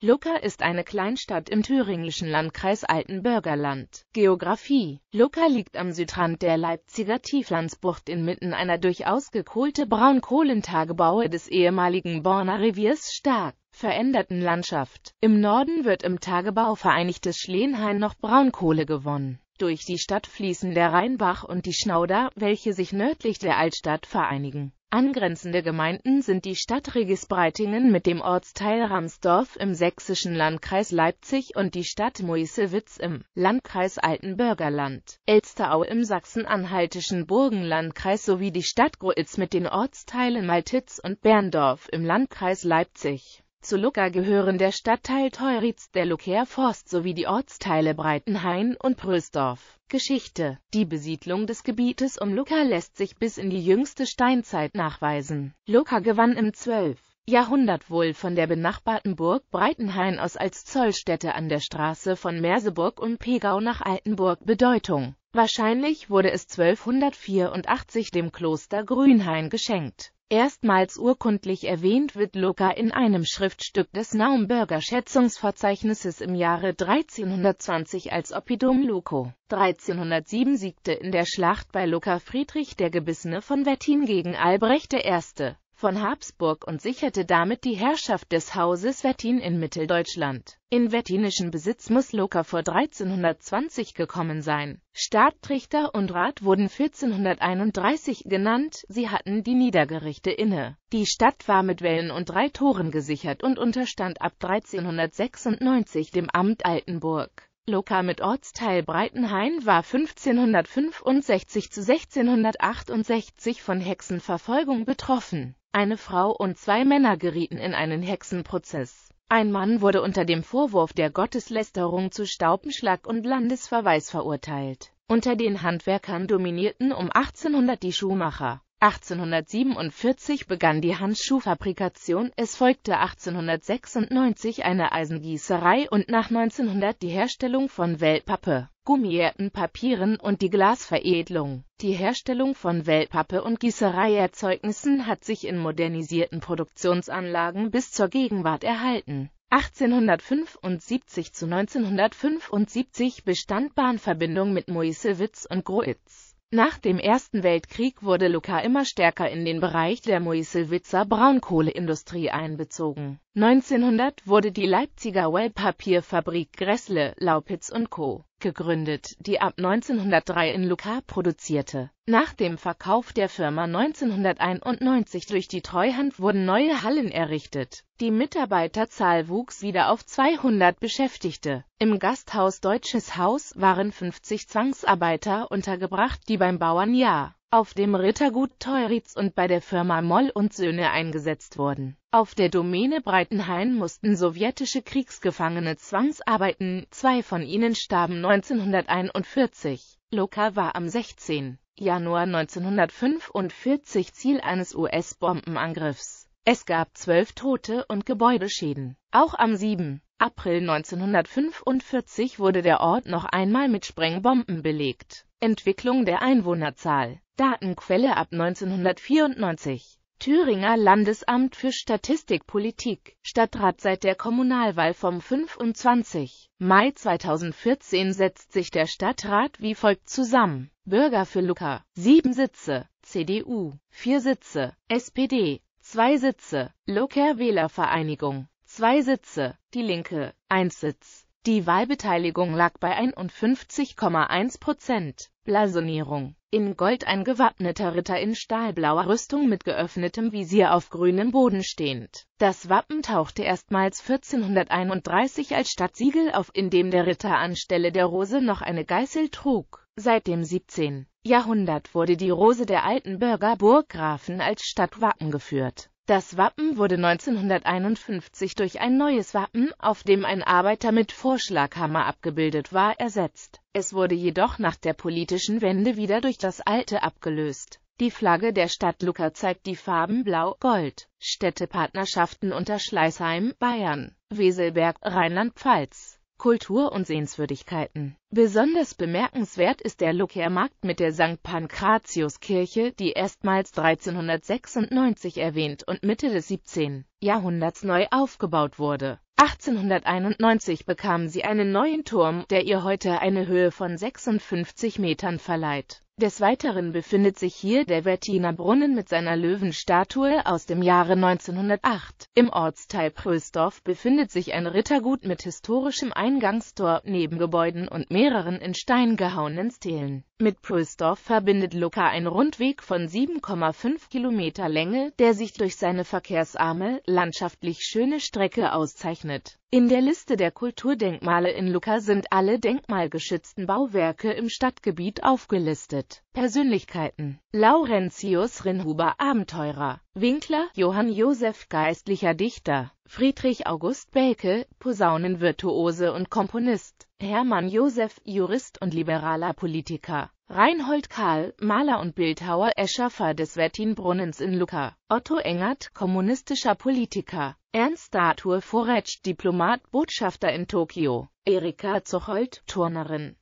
Lucca ist eine Kleinstadt im thüringischen Landkreis Altenbürgerland. Geografie Lucca liegt am Südrand der Leipziger Tieflandsbucht inmitten einer durchaus gekohlte Braunkohlentagebaue des ehemaligen Borner Reviers stark veränderten Landschaft. Im Norden wird im Tagebau Vereinigtes Schlenhain noch Braunkohle gewonnen. Durch die Stadt fließen der Rheinbach und die Schnauder, welche sich nördlich der Altstadt vereinigen. Angrenzende Gemeinden sind die Stadt Regisbreitingen mit dem Ortsteil Ramsdorf im sächsischen Landkreis Leipzig und die Stadt Moisewitz im Landkreis Altenbürgerland, Elsterau im sachsen-anhaltischen Burgenlandkreis sowie die Stadt Gruitz mit den Ortsteilen Maltitz und Berndorf im Landkreis Leipzig zu Lucca gehören der Stadtteil Teuritz, der Luccaer Forst sowie die Ortsteile Breitenhain und Prösdorf. Geschichte Die Besiedlung des Gebietes um Lucca lässt sich bis in die jüngste Steinzeit nachweisen. Lucca gewann im 12. Jahrhundert wohl von der benachbarten Burg Breitenhain aus als Zollstätte an der Straße von Merseburg und Pegau nach Altenburg Bedeutung. Wahrscheinlich wurde es 1284 dem Kloster Grünhain geschenkt. Erstmals urkundlich erwähnt wird Luca in einem Schriftstück des Naumburger Schätzungsverzeichnisses im Jahre 1320 als Oppidum Luco. 1307 siegte in der Schlacht bei Luca Friedrich der Gebissene von Wettin gegen Albrecht I von Habsburg und sicherte damit die Herrschaft des Hauses Wettin in Mitteldeutschland. In wettinischen Besitz muss Loka vor 1320 gekommen sein. Stadtrichter und Rat wurden 1431 genannt, sie hatten die Niedergerichte inne. Die Stadt war mit Wellen und drei Toren gesichert und unterstand ab 1396 dem Amt Altenburg. Loka mit Ortsteil Breitenhain war 1565 zu 1668 von Hexenverfolgung betroffen. Eine Frau und zwei Männer gerieten in einen Hexenprozess. Ein Mann wurde unter dem Vorwurf der Gotteslästerung zu Staubenschlag und Landesverweis verurteilt. Unter den Handwerkern dominierten um 1800 die Schuhmacher. 1847 begann die Handschuhfabrikation, es folgte 1896 eine Eisengießerei und nach 1900 die Herstellung von Weltpappe gummierten Papieren und die Glasveredelung. Die Herstellung von Wellpappe und Gießereierzeugnissen hat sich in modernisierten Produktionsanlagen bis zur Gegenwart erhalten. 1875 zu 1975 bestand Bahnverbindung mit Moiselwitz und Groitz. Nach dem Ersten Weltkrieg wurde Luca immer stärker in den Bereich der Moiselwitzer Braunkohleindustrie einbezogen. 1900 wurde die Leipziger Wellpapierfabrik Gressle, Laupitz und Co. gegründet, die ab 1903 in Luckar produzierte. Nach dem Verkauf der Firma 1991 durch die Treuhand wurden neue Hallen errichtet. Die Mitarbeiterzahl wuchs wieder auf 200 Beschäftigte. Im Gasthaus Deutsches Haus waren 50 Zwangsarbeiter untergebracht, die beim Bauernjahr auf dem Rittergut Teuritz und bei der Firma Moll und Söhne eingesetzt wurden. Auf der Domäne Breitenhain mussten sowjetische Kriegsgefangene zwangsarbeiten, zwei von ihnen starben 1941. Loka war am 16. Januar 1945 Ziel eines US-Bombenangriffs. Es gab zwölf Tote und Gebäudeschäden. Auch am 7. April 1945 wurde der Ort noch einmal mit Sprengbomben belegt. Entwicklung der Einwohnerzahl Datenquelle ab 1994 Thüringer Landesamt für Statistik Politik, Stadtrat seit der Kommunalwahl vom 25. Mai 2014 setzt sich der Stadtrat wie folgt zusammen. Bürger für Luca, 7 Sitze, CDU, 4 Sitze, SPD, 2 Sitze, Loker Wählervereinigung, 2 Sitze, Die Linke, 1 Sitz, die Wahlbeteiligung lag bei 51,1 Prozent. Blasonierung in Gold ein gewappneter Ritter in stahlblauer Rüstung mit geöffnetem Visier auf grünem Boden stehend. Das Wappen tauchte erstmals 1431 als Stadtsiegel auf, indem der Ritter anstelle der Rose noch eine Geißel trug. Seit dem 17. Jahrhundert wurde die Rose der alten Bürger Burggrafen als Stadtwappen geführt das Wappen wurde 1951 durch ein neues Wappen, auf dem ein Arbeiter mit Vorschlaghammer abgebildet war, ersetzt. Es wurde jedoch nach der politischen Wende wieder durch das alte abgelöst. Die Flagge der Stadt Lucker zeigt die Farben Blau-Gold. Städtepartnerschaften unter Schleißheim, Bayern, Weselberg, Rheinland-Pfalz. Kultur und Sehenswürdigkeiten. Besonders bemerkenswert ist der Luckermarkt mit der St. Pankratius-Kirche, die erstmals 1396 erwähnt und Mitte des 17. Jahrhunderts neu aufgebaut wurde. 1891 bekam sie einen neuen Turm, der ihr heute eine Höhe von 56 Metern verleiht. Des Weiteren befindet sich hier der Wettiner Brunnen mit seiner Löwenstatue aus dem Jahre 1908. Im Ortsteil Prösdorf befindet sich ein Rittergut mit historischem Eingangstor, Nebengebäuden und mehreren in Stein gehauenen Stelen. Mit Prösdorf verbindet Lucca ein Rundweg von 7,5 Kilometer Länge, der sich durch seine verkehrsarme, landschaftlich schöne Strecke auszeichnet in der Liste der Kulturdenkmale in Lucca sind alle denkmalgeschützten Bauwerke im Stadtgebiet aufgelistet. Persönlichkeiten Laurentius Rinhuber Abenteurer Winkler Johann Josef Geistlicher Dichter Friedrich August Belke Posaunenvirtuose und Komponist Hermann Josef Jurist und liberaler Politiker Reinhold Kahl, Maler und Bildhauer, Erschaffer des Wettinbrunnens in Lucca. Otto Engert, kommunistischer Politiker. Ernst Arthur Foretsch, Diplomat, Botschafter in Tokio. Erika Zuchold, Turnerin.